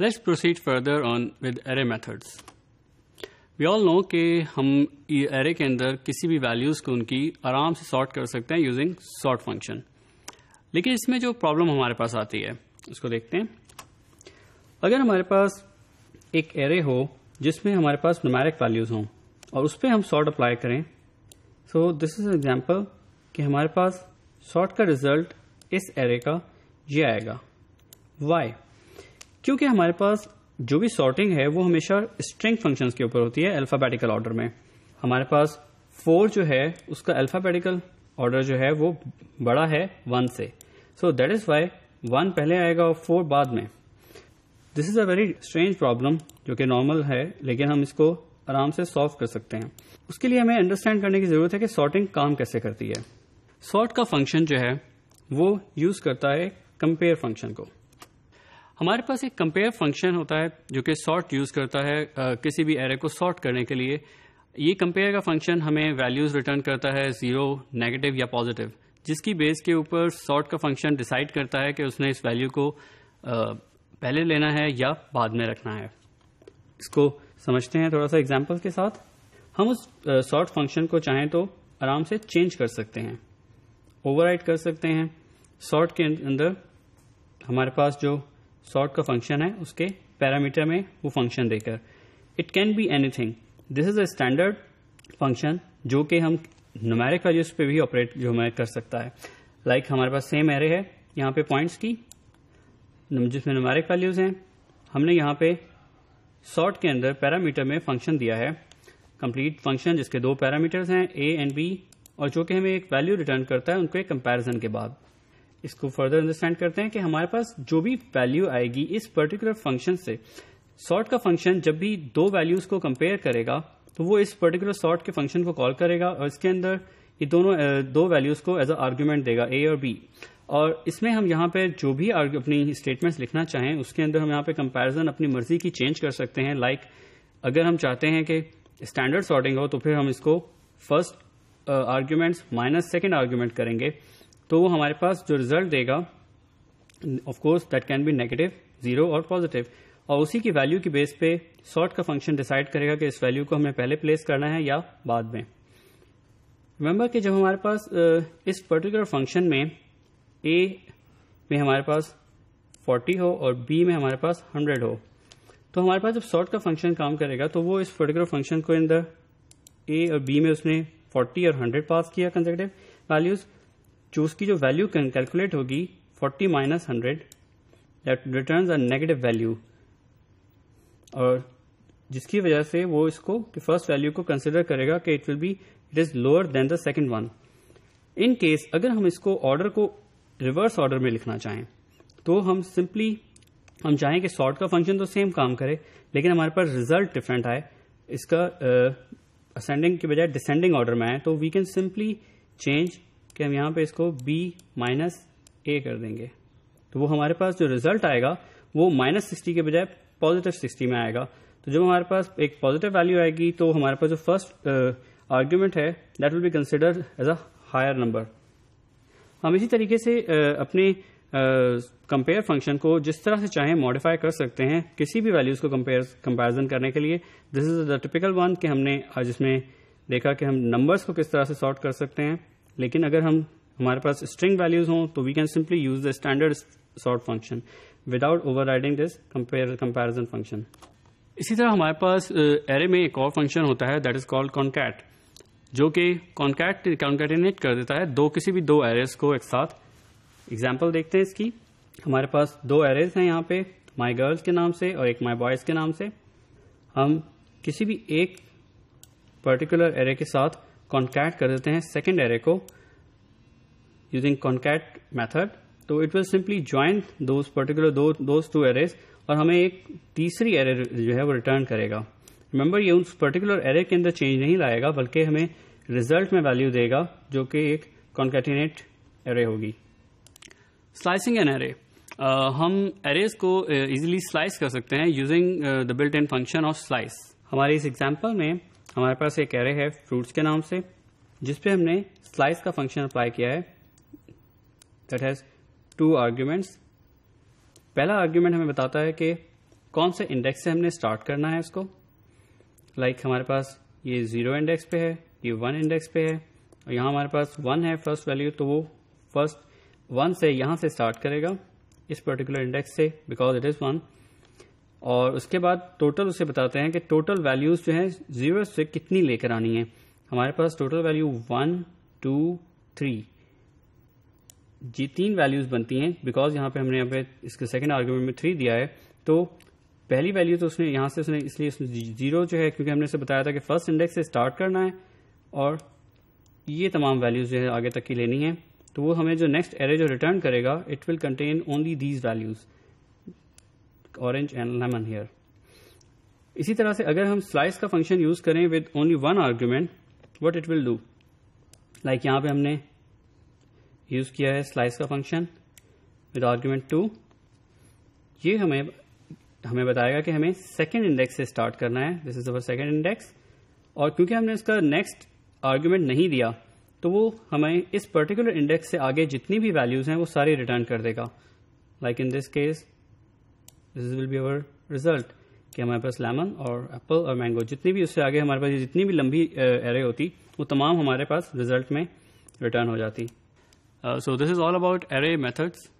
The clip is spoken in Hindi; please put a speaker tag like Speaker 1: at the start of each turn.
Speaker 1: Let's proceed further on with array methods. We all know कि हम एरे के अंदर किसी भी वैल्यूज़ को उनकी आराम से सॉर्ट कर सकते हैं यूजिंग सॉर्ट फंक्शन लेकिन इसमें जो प्रॉब्लम हमारे पास आती है उसको देखते हैं अगर हमारे पास एक एरे हो जिसमें हमारे पास नुमेरिक वैल्यूज़ हों और उस पर हम सॉर्ट अप्लाई करें सो दिस इज एग्जाम्पल कि हमारे पास सॉर्ट का रिजल्ट इस एरे का ये आएगा वाई क्योंकि हमारे पास जो भी सॉर्टिंग है वो हमेशा स्ट्रिंग फंक्शंस के ऊपर होती है अल्फाबेटिकल ऑर्डर में हमारे पास फोर जो है उसका अल्फाबेटिकल ऑर्डर जो है वो बड़ा है वन से so that is why one पहले आएगा और फोर बाद में this is a very strange problem जो कि नॉर्मल है लेकिन हम इसको आराम से सॉल्व कर सकते हैं उसके लिए हमें अंडरस्टैंड करने की जरूरत है कि सॉर्टिंग काम कैसे करती है सॉर्ट का फंक्शन जो है वो यूज करता है कंपेयर फंक्शन को हमारे पास एक कंपेयर फंक्शन होता है जो कि सॉर्ट यूज़ करता है आ, किसी भी एरे को सॉर्ट करने के लिए ये कंपेयर का फंक्शन हमें वैल्यूज़ रिटर्न करता है ज़ीरो नेगेटिव या पॉजिटिव जिसकी बेस के ऊपर सॉर्ट का फंक्शन डिसाइड करता है कि उसने इस वैल्यू को आ, पहले लेना है या बाद में रखना है इसको समझते हैं थोड़ा सा एग्जाम्पल के साथ हम उस सॉर्ट फंक्शन को चाहें तो आराम से चेंज कर सकते हैं ओवरराइड कर सकते हैं सॉर्ट के अंदर हमारे पास जो सॉर्ट का फंक्शन है उसके पैरामीटर में वो फंक्शन देकर it can be anything this is a standard function जो कि हम नुमैरिक वैल्यूज पे भी ऑपरेट जो हमें कर सकता है लाइक like हमारे पास सेम एरे है यहाँ पे पॉइंट्स की जिसमें नुमेरिक वैल्यूज हैं हमने यहाँ पे सॉर्ट के अंदर पैरामीटर में फंक्शन दिया है कंप्लीट फंक्शन जिसके दो पैरामीटर्स हैं ए एंड बी और जो कि हमें एक वैल्यू रिटर्न करता है उनके कंपैरिजन के बाद इसको फर्दर अंडरस्टैंड करते हैं कि हमारे पास जो भी वैल्यू आएगी इस पर्टिकुलर फंक्शन से सॉर्ट का फंक्शन जब भी दो वैल्यूज को कंपेयर करेगा तो वो इस पर्टिकुलर सॉर्ट के फंक्शन को कॉल करेगा और इसके अंदर ये दोनों दो वैल्यूज को एज अ आर्ग्यूमेंट देगा ए और बी और इसमें हम यहां पर जो भी अपनी स्टेटमेंट लिखना चाहें उसके अंदर हम यहां पर कंपैरिजन अपनी मर्जी की चेंज कर सकते हैं लाइक like, अगर हम चाहते हैं कि स्टैंडर्ड सॉर्टिंग हो तो फिर हम इसको first arguments minus second argument करेंगे तो वो हमारे पास जो रिजल्ट देगा of course that can be negative zero और पॉजिटिव और उसी की वैल्यू की बेस पे सॉर्ट का फंक्शन डिसाइड करेगा कि इस वैल्यू को हमें पहले प्लेस करना है या बाद में रिमेंबर कि जब हमारे पास इस पर्टिकुलर फंक्शन में ए में हमारे पास 40 हो और बी में हमारे पास 100 हो तो हमारे पास जब सॉर्ट का फंक्शन काम करेगा तो वो इस पर्टिकुलर फंक्शन को अंदर ए और बी में उसने 40 और 100 पास किया कंजर्टिव वैल्यूज जो उसकी जो वैल्यू कैलकुलेट होगी 40 minus hundred that return a negative value और जिसकी वजह से वो इसको फर्स्ट वैल्यू को कंसिडर करेगा कि it will be it is lower than the second one in case अगर हम इसको ऑर्डर को रिवर्स ऑर्डर में लिखना चाहें तो हम सिंपली हम चाहें कि सॉर्ट का फंक्शन तो सेम काम करे लेकिन हमारे पास रिजल्ट डिफरेंट आए इसका असेंडिंग uh, के बजाय डिसेंडिंग ऑर्डर में आए तो वी कैन सिंपली चेंज कि हम यहाँ पे इसको b माइनस ए कर देंगे तो वो हमारे पास जो रिजल्ट आएगा वो माइनस सिक्सटी के बजाय पॉजिटिव सिक्सटी में आएगा तो जब हमारे पास एक पॉजिटिव वैल्यू आएगी तो हमारे पास जो फर्स्ट आर्ग्यूमेंट uh, है that will be consider as a higher number हम इसी तरीके से uh, अपने कंपेयर uh, फंक्शन को जिस तरह से चाहें मॉडिफाई कर सकते हैं किसी भी वैल्यूज को कंपेयर कंपेरिजन करने के लिए this is the typical one कि हमने आज uh, इसमें देखा कि हम नंबर्स को किस तरह से सॉर्ट कर सकते हैं लेकिन अगर हम हमारे पास स्ट्रिंग वैल्यूज हों तो we can simply use the standard sort function without overriding this comparison function इसी तरह हमारे पास एरे में एक और फंक्शन होता है दैट इज कॉल्ड कॉन्कैट जो कि कॉन्कैट कॉन्कैटिनेट कर देता है दो किसी भी दो एरेज को एक साथ एग्जाम्पल देखते हैं इसकी हमारे पास दो एरेज हैं यहाँ पे माई गर्ल्स के नाम से और एक माई बॉयज के नाम से हम किसी भी एक पर्टिकुलर एरे के साथ कॉन्कैट कर देते हैं सेकेंड एरे को यूजिंग कॉन्कैट मैथड तो it will simply join those particular those two arrays और हमें एक तीसरी एरे जो है वो रिटर्न करेगा रिमेंबर ये उस पर्टिकुलर एरे के अंदर चेंज नहीं लाएगा बल्कि हमें रिजल्ट में वैल्यू देगा जो कि एक कॉन्केटिनेट एरे होगी स्लाइसिंग एन एरे हम एरेज को इजिली स्लाइस कर सकते हैं using the built in function of slice हमारे इस एग्जाम्पल में हमारे पास एक एरे है फ्रूट्स के नाम से जिसपे हमने स्लाइस का फंक्शन अप्लाई किया है दैट हैज़ टू आर्ग्यूमेंट्स पहला आर्ग्यूमेंट हमें बताता है कि कौन से इंडेक्स से हमने स्टार्ट करना है इसको लाइक like हमारे पास ये ज़ीरो इंडेक्स पे है ये वन इंडेक्स पे है और यहां हमारे पास वन है फर्स्ट वैल्यू तो वो फर्स्ट वन से यहां से स्टार्ट करेगा इस पर्टिकुलर इंडेक्स से बिकॉज इट इज़ वन और उसके बाद टोटल उसे बताते हैं कि टोटल वैल्यूज़ जो हैं ज़ीरो से कितनी लेकर आनी है हमारे पास total value one two three जी तीन वैल्यूज़ बनती हैं बिकॉज यहाँ पे हमने यहाँ पे इसके सेकंड आर्ग्यूमेंट में थ्री दिया है तो पहली वैल्यू तो उसने यहाँ से उसने इसलिए उसने जीरो जो है क्योंकि हमने इसे बताया था कि फर्स्ट इंडेक्स से स्टार्ट करना है और ये तमाम वैल्यूज़ जो है आगे तक की लेनी है तो वो हमें जो नेक्स्ट एरे जो रिटर्न करेगा it will contain only these values orange and lemon here. इसी तरह से अगर हम स्लाइस का फंक्शन यूज करें with only one argument what it will do like यहां पे हमने यूज किया है स्लाइस का फंक्शन विद आर्ग्यूमेंट टू ये हमें हमें बताएगा कि हमें सेकेंड इंडेक्स से स्टार्ट करना है this is our second index और क्योंकि हमने इसका नेक्स्ट आर्ग्यूमेंट नहीं दिया तो वो हमें इस पर्टिकुलर इंडेक्स से आगे जितनी भी वैल्यूज हैं वो सारी रिटर्न कर देगा like in this case this will be our result कि हमारे पास लेमन और एप्पल और मैंगो जितनी भी उससे आगे हमारे पास जितनी भी लंबी एरे होती वो तमाम हमारे पास रिजल्ट में रिटर्न हो जाती so this is all about array methods